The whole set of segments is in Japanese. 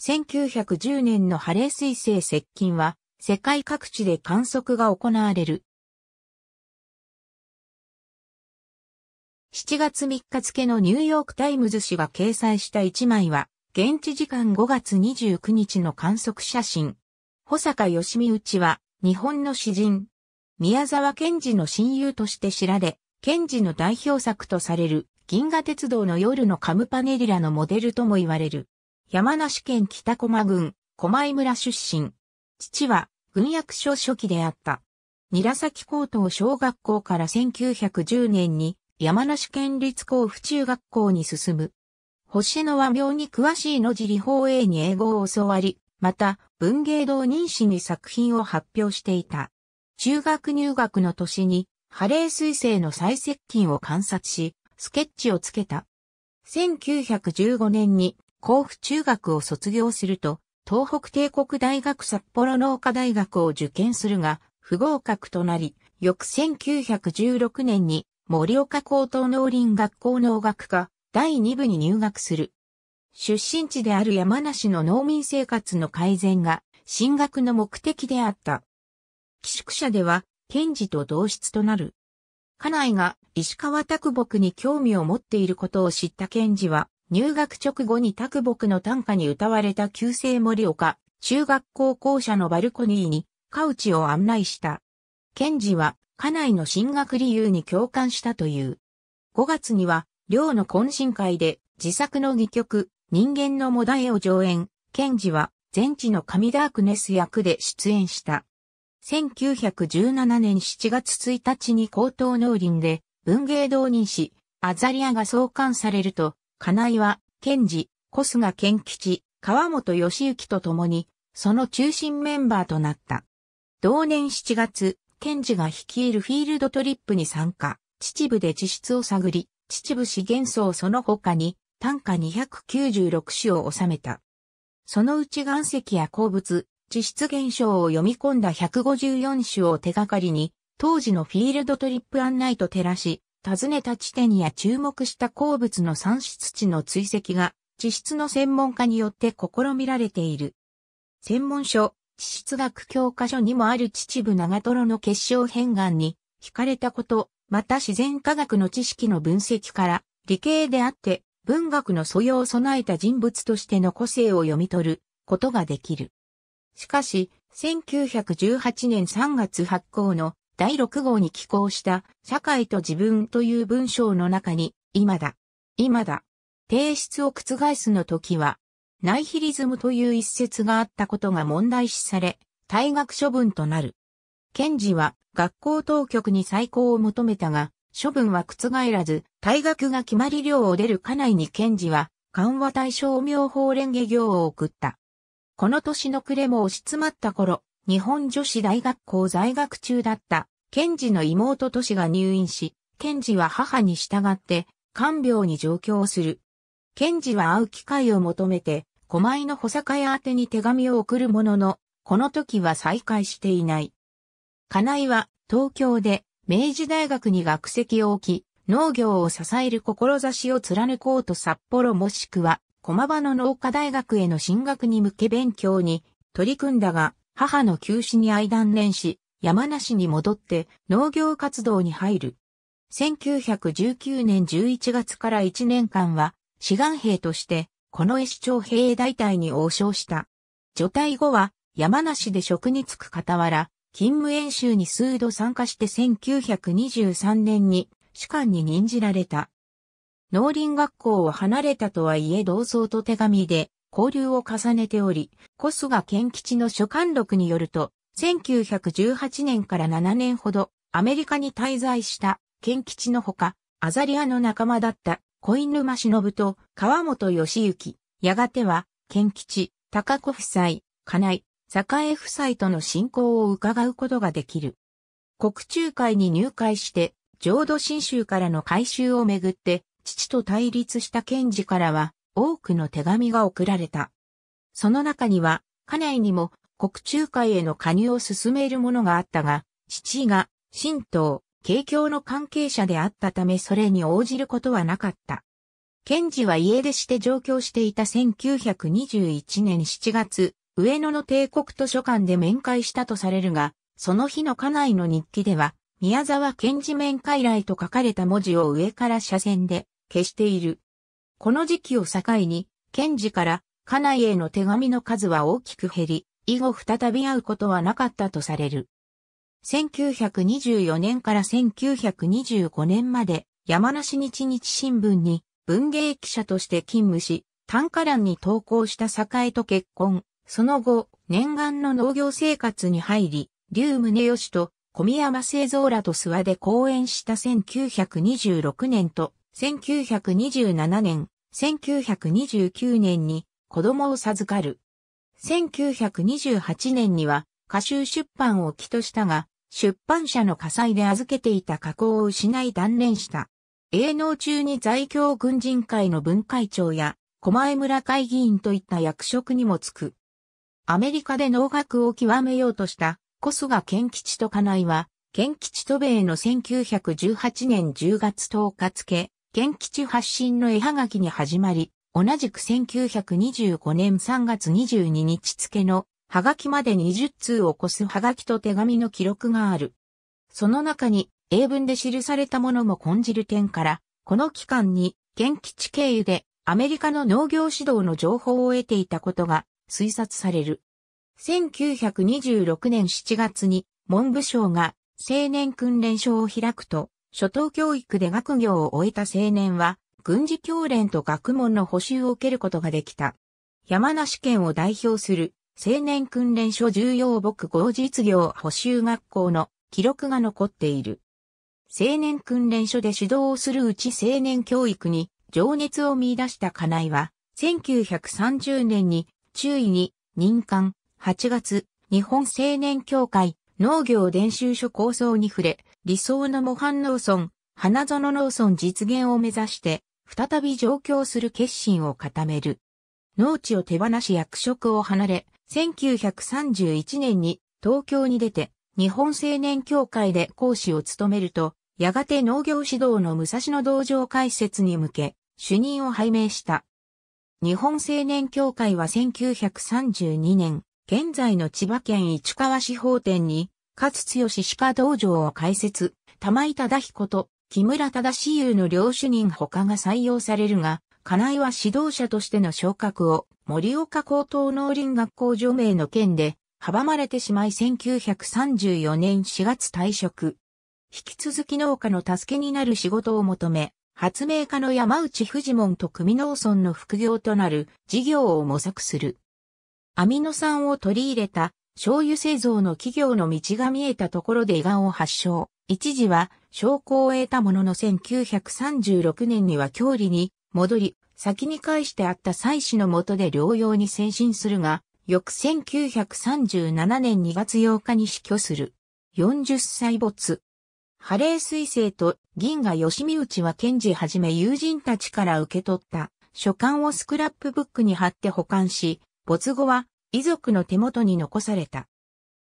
1910年のハレー彗星接近は、世界各地で観測が行われる。7月3日付のニューヨークタイムズ紙が掲載した1枚は、現地時間5月29日の観測写真。保坂義美内は、日本の詩人。宮沢賢治の親友として知られ、賢治の代表作とされる銀河鉄道の夜のカムパネリラのモデルとも言われる。山梨県北駒郡、駒井村出身。父は、軍役所初期であった。韮崎高等小学校から1910年に、山梨県立甲府中学校に進む。星野は病に詳しい野尻法英に英語を教わり、また、文芸堂妊娠に作品を発表していた。中学入学の年に、ハレー彗星の最接近を観察し、スケッチをつけた。1915年に甲府中学を卒業すると、東北帝国大学札幌農科大学を受験するが、不合格となり、翌1916年に森岡高等農林学校農学科第2部に入学する。出身地である山梨の農民生活の改善が進学の目的であった。寄宿舎では、賢治と同室となる。家内が石川拓木に興味を持っていることを知った賢治は、入学直後に卓木の短歌に歌われた旧姓森岡、中学校校舎のバルコニーに、カウチを案内した。ケンジは、家内の進学理由に共感したという。5月には、寮の懇親会で、自作の戯曲、人間のモダエを上演、ケンジは、全知の神ダークネス役で出演した。1917年7月1日に高等農林で、文芸同人誌、アザリアが創刊されると、金岩、賢治、小菅健吉、川本義行と共に、その中心メンバーとなった。同年7月、賢治が率いるフィールドトリップに参加、秩父で地質を探り、秩父市源層その他に、単価296種を収めた。そのうち岩石や鉱物、地質現象を読み込んだ154種を手がかりに、当時のフィールドトリップ案内と照らし、訪ねた地点や注目した鉱物の産出地の追跡が、地質の専門家によって試みられている。専門書、地質学教科書にもある秩父長瀞の結晶片岩に惹かれたこと、また自然科学の知識の分析から、理系であって文学の素養を備えた人物としての個性を読み取ることができる。しかし、1918年3月発行の第6号に寄稿した社会と自分という文章の中に、今だ、今だ、提出を覆すの時は、ナイヒリズムという一説があったことが問題視され、退学処分となる。ンジは学校当局に再考を求めたが、処分は覆らず、退学が決まり寮を出る家内にンジは、緩和対象妙法連下行を送った。この年の暮れも押し詰まった頃、日本女子大学校在学中だった、ケンジの妹都市が入院し、ケンジは母に従って、看病に上京する。ケンジは会う機会を求めて、狛江の保坂屋宛に手紙を送るものの、この時は再開していない。金井は東京で明治大学に学籍を置き、農業を支える志を貫こうと札幌もしくは駒場の農科大学への進学に向け勉強に取り組んだが、母の休止に愛断念し、山梨に戻って農業活動に入る。1919年11月から1年間は、志願兵として、この市長兵大隊に応召した。除隊後は、山梨で職に就く傍ら、勤務演習に数度参加して1923年に、士官に任じられた。農林学校を離れたとはいえ同窓と手紙で、交流を重ねており、小菅賀健吉の書簡録によると、1918年から7年ほどアメリカに滞在した健吉のほか、アザリアの仲間だった小犬沼忍と川本義行、やがては健吉、高子夫妻、金井、栄夫妻との信仰を伺うことができる。国中会に入会して、浄土真宗からの改修をめぐって、父と対立した賢治からは、多くの手紙が送られた。その中には、家内にも国中会への加入を進めるものがあったが、父が神道、景況の関係者であったためそれに応じることはなかった。賢治は家出して上京していた1921年7月、上野の帝国図書館で面会したとされるが、その日の家内の日記では、宮沢賢治面会来と書かれた文字を上から斜線で消している。この時期を境に、賢治から家内への手紙の数は大きく減り、以後再び会うことはなかったとされる。1924年から1925年まで山梨日日新聞に文芸記者として勤務し、短歌欄に投稿した栄と結婚。その後、念願の農業生活に入り、竜宗義と小宮山製造らと諏訪で講演した1926年と1927年、1929年に子供を授かる。1928年には歌集出版を起としたが、出版社の火災で預けていた加工を失い断念した。営農中に在京軍人会の分会長や、狛江村会議員といった役職にもつく。アメリカで農学を極めようとした、小菅健吉と金井は、健吉渡米の1918年10月10日付、県吉発信の絵はがきに始まり、同じく1925年3月22日付の、はがきまで20通を超すはがきと手紙の記録がある。その中に、英文で記されたものも混じる点から、この期間に、県吉経由で、アメリカの農業指導の情報を得ていたことが推察される。1926年7月に文部省が青年訓練所を開くと、初等教育で学業を終えた青年は、軍事教練と学問の補修を受けることができた。山梨県を代表する青年訓練所重要牧合実業補修学校の記録が残っている。青年訓練所で指導をするうち青年教育に情熱を見出した金井は、1930年に中位に任官8月日本青年協会農業伝習所構想に触れ、理想の模範農村、花園農村実現を目指して、再び上京する決心を固める。農地を手放し役職を離れ、1931年に東京に出て、日本青年協会で講師を務めると、やがて農業指導の武蔵野道場開設に向け、主任を拝命した。日本青年協会は1932年、現在の千葉県市川市法店に勝剛鹿道場を開設、玉井忠彦と木村忠志優の両主任他が採用されるが、金井は指導者としての昇格を森岡高等農林学校除名の件で阻まれてしまい1934年4月退職。引き続き農家の助けになる仕事を求め、発明家の山内藤門と組農村の副業となる事業を模索する。アミノ酸を取り入れた醤油製造の企業の道が見えたところで胃がんを発症。一時は、証拠を得たものの1936年には郷里に戻り、先に返してあった妻子の下で療養に先進するが、翌1937年2月8日に死去する。40歳没。ハレー彗星と銀河吉見内は賢治はじめ友人たちから受け取った書簡をスクラップブックに貼って保管し、没後は遺族の手元に残された。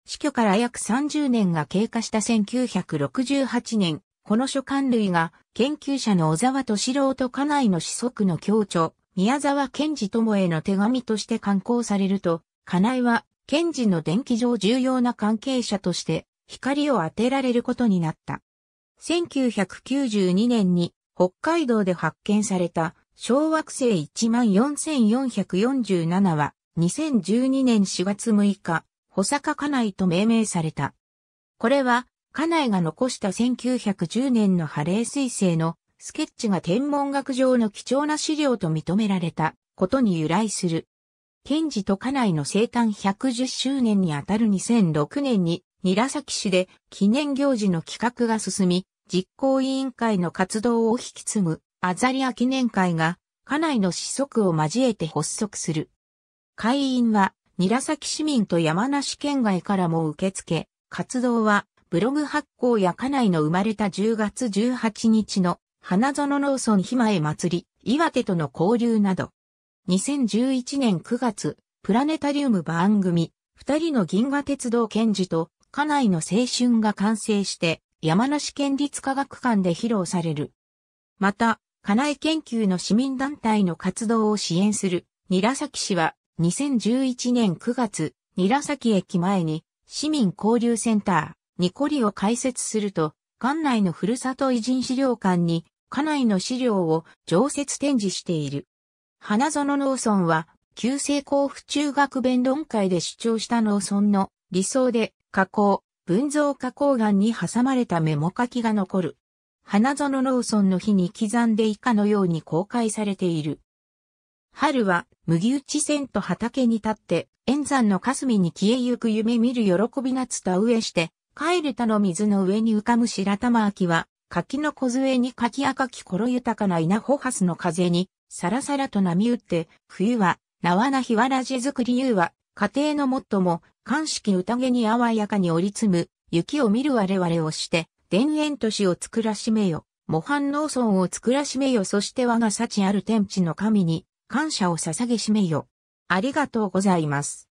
死去から約30年が経過した1968年、この書簡類が研究者の小沢敏郎と家内の子息の教長・宮沢賢治友への手紙として刊行されると、家内は賢治の電気上重要な関係者として光を当てられることになった。1992年に北海道で発見された小惑星1万4447は2012年4月6日、保坂家内と命名された。これは、家内が残した1910年のハレー彗星のスケッチが天文学上の貴重な資料と認められたことに由来する。賢治と家内の生誕110周年にあたる2006年に、韮崎市で記念行事の企画が進み、実行委員会の活動を引き継ぐ、アザリア記念会が、家内の子息を交えて発足する。会員は、韮崎市民と山梨県外からも受け付、け、活動は、ブログ発行や家内の生まれた10月18日の、花園農村ひまえ祭り、岩手との交流など。2011年9月、プラネタリウム番組、二人の銀河鉄道賢治と、家内の青春が完成して、山梨県立科学館で披露される。また、家内研究の市民団体の活動を支援する、韮崎市は、2011年9月、韮崎駅前に市民交流センター、ニコリを開設すると、館内のふるさと偉人資料館に、家内の資料を常設展示している。花園農村は、旧制甲府中学弁論会で主張した農村の理想で、加工、文蔵加工岩に挟まれたメモ書きが残る。花園農村の日に刻んで以下のように公開されている。春は麦打ち線と畑に立って、炎山の霞に消えゆく夢見る喜び夏た。植えして、帰る田の水の上に浮かむ白玉秋は、柿の小杖に柿赤き頃豊かな稲穂ハスの風に、さらさらと波打って、冬は、縄な日わらじ作りうは、家庭のもっとも、鑑式宴にあわやかに折り積む、雪を見る我々をして、田園都市を作らしめよ。模範農村を作らしめよそして我が幸ある天地の神に、感謝を捧げしめよ。ありがとうございます。